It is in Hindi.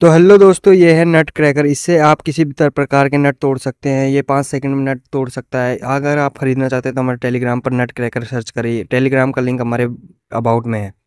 तो हेलो दोस्तों ये है नट क्रैकर इससे आप किसी भी प्रकार के नट तोड़ सकते हैं ये पाँच सेकंड में नट तोड़ सकता है अगर आप ख़रीदना चाहते हैं तो हमारे टेलीग्राम पर नट क्रैकर सर्च करिए टेलीग्राम का लिंक हमारे अबाउट में है